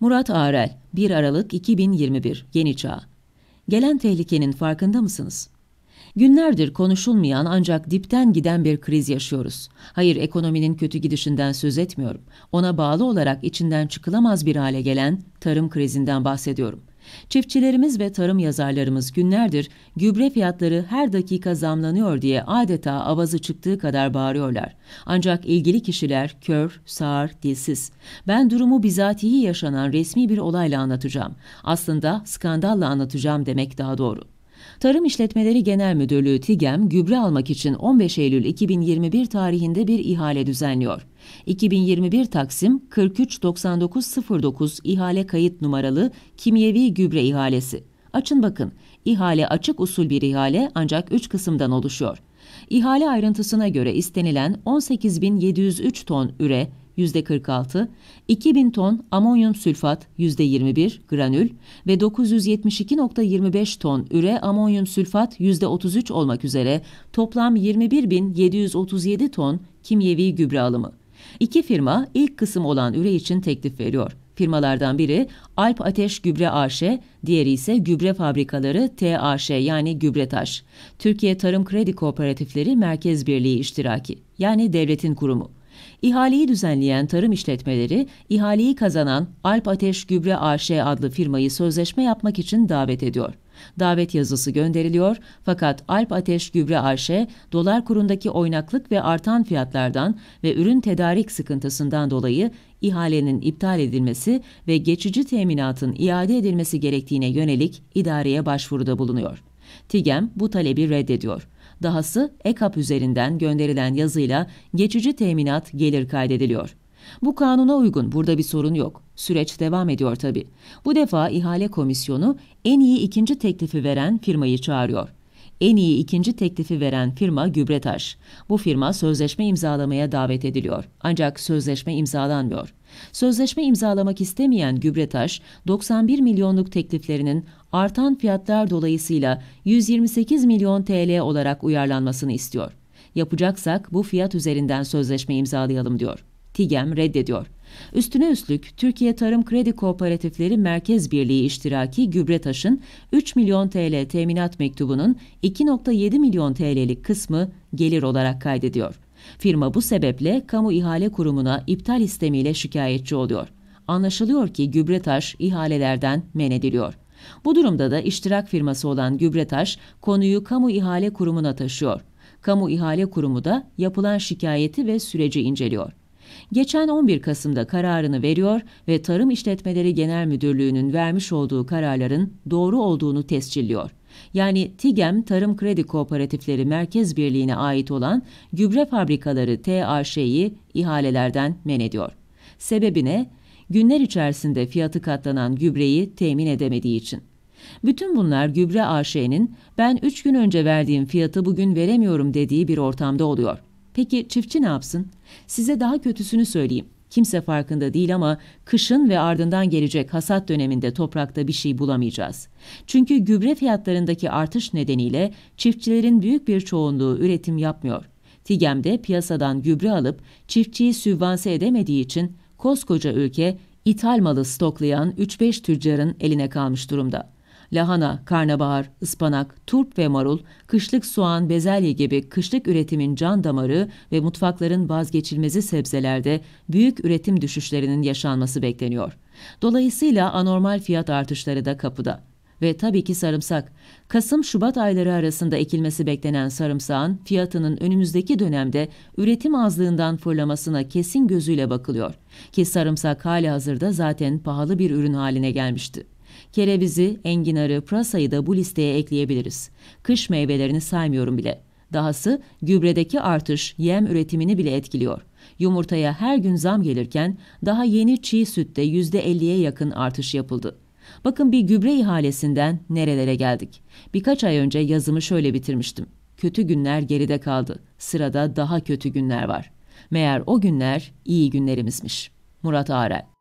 Murat Arel, 1 Aralık 2021, Yeni Çağ. Gelen tehlikenin farkında mısınız? Günlerdir konuşulmayan ancak dipten giden bir kriz yaşıyoruz. Hayır ekonominin kötü gidişinden söz etmiyorum. Ona bağlı olarak içinden çıkılamaz bir hale gelen tarım krizinden bahsediyorum.'' Çiftçilerimiz ve tarım yazarlarımız günlerdir gübre fiyatları her dakika zamlanıyor diye adeta avazı çıktığı kadar bağırıyorlar. Ancak ilgili kişiler kör, sağır, dilsiz. Ben durumu bizatihi yaşanan resmi bir olayla anlatacağım. Aslında skandalla anlatacağım demek daha doğru. Tarım İşletmeleri Genel Müdürlüğü TİGEM gübre almak için 15 Eylül 2021 tarihinde bir ihale düzenliyor. 2021 Taksim 439909 ihale kayıt numaralı kimyevi gübre ihalesi. Açın bakın. ihale açık usul bir ihale ancak 3 kısımdan oluşuyor. İhale ayrıntısına göre istenilen 18.703 ton üre, %46, 2000 ton amonyum sülfat %21 granül ve 972.25 ton üre amonyum sülfat %33 olmak üzere toplam 21.737 ton kimyevi gübre alımı. İki firma ilk kısım olan üre için teklif veriyor. Firmalardan biri Alp Ateş Gübre AŞ, diğeri ise Gübre Fabrikaları TAŞ yani Gübretaş. Türkiye Tarım Kredi Kooperatifleri Merkez Birliği iştiraki yani devletin kurumu. İhaleyi düzenleyen tarım işletmeleri, ihaleyi kazanan Alp Ateş Gübre AŞ adlı firmayı sözleşme yapmak için davet ediyor. Davet yazısı gönderiliyor fakat Alp Ateş Gübre AŞ, dolar kurundaki oynaklık ve artan fiyatlardan ve ürün tedarik sıkıntısından dolayı ihalenin iptal edilmesi ve geçici teminatın iade edilmesi gerektiğine yönelik idareye başvuruda bulunuyor. TİGEM bu talebi reddediyor. Dahası EKAP üzerinden gönderilen yazıyla geçici teminat gelir kaydediliyor. Bu kanuna uygun burada bir sorun yok. Süreç devam ediyor tabii. Bu defa ihale komisyonu en iyi ikinci teklifi veren firmayı çağırıyor en iyi ikinci teklifi veren firma Gübretaş. Bu firma sözleşme imzalamaya davet ediliyor. Ancak sözleşme imzalanmıyor. Sözleşme imzalamak istemeyen Gübretaş, 91 milyonluk tekliflerinin artan fiyatlar dolayısıyla 128 milyon TL olarak uyarlanmasını istiyor. Yapacaksak bu fiyat üzerinden sözleşme imzalayalım diyor. TİGEM reddediyor. Üstüne üstlük Türkiye Tarım Kredi Kooperatifleri Merkez Birliği iştiraki Gübretaş'ın 3 milyon TL teminat mektubunun 2.7 milyon TL'lik kısmı gelir olarak kaydediyor. Firma bu sebeple kamu ihale kurumuna iptal istemiyle şikayetçi oluyor. Anlaşılıyor ki Gübretaş ihalelerden men ediliyor. Bu durumda da iştirak firması olan Gübretaş konuyu kamu ihale kurumuna taşıyor. Kamu İhale kurumu da yapılan şikayeti ve süreci inceliyor. Geçen 11 Kasım'da kararını veriyor ve Tarım İşletmeleri Genel Müdürlüğü'nün vermiş olduğu kararların doğru olduğunu tescilliyor. Yani TİGEM Tarım Kredi Kooperatifleri Merkez Birliği'ne ait olan gübre fabrikaları TAŞ'yi ihalelerden men ediyor. Sebebi Günler içerisinde fiyatı katlanan gübreyi temin edemediği için. Bütün bunlar Gübre AŞ'nin ben 3 gün önce verdiğim fiyatı bugün veremiyorum dediği bir ortamda oluyor. Peki çiftçi ne yapsın? Size daha kötüsünü söyleyeyim. Kimse farkında değil ama kışın ve ardından gelecek hasat döneminde toprakta bir şey bulamayacağız. Çünkü gübre fiyatlarındaki artış nedeniyle çiftçilerin büyük bir çoğunluğu üretim yapmıyor. E de piyasadan gübre alıp çiftçiyi sübvanse edemediği için koskoca ülke ithal malı stoklayan 3-5 tüccarın eline kalmış durumda lahana, karnabahar, ıspanak, turp ve marul, kışlık soğan, bezelye gibi kışlık üretimin can damarı ve mutfakların vazgeçilmezi sebzelerde büyük üretim düşüşlerinin yaşanması bekleniyor. Dolayısıyla anormal fiyat artışları da kapıda. Ve tabii ki sarımsak. Kasım-Şubat ayları arasında ekilmesi beklenen sarımsağın fiyatının önümüzdeki dönemde üretim azlığından fırlamasına kesin gözüyle bakılıyor. Ki sarımsak hali hazırda zaten pahalı bir ürün haline gelmişti. Kerevizi, enginarı, prasayı da bu listeye ekleyebiliriz. Kış meyvelerini saymıyorum bile. Dahası gübredeki artış yem üretimini bile etkiliyor. Yumurtaya her gün zam gelirken daha yeni çiğ sütte %50'ye yakın artış yapıldı. Bakın bir gübre ihalesinden nerelere geldik. Birkaç ay önce yazımı şöyle bitirmiştim. Kötü günler geride kaldı. Sırada daha kötü günler var. Meğer o günler iyi günlerimizmiş. Murat Arel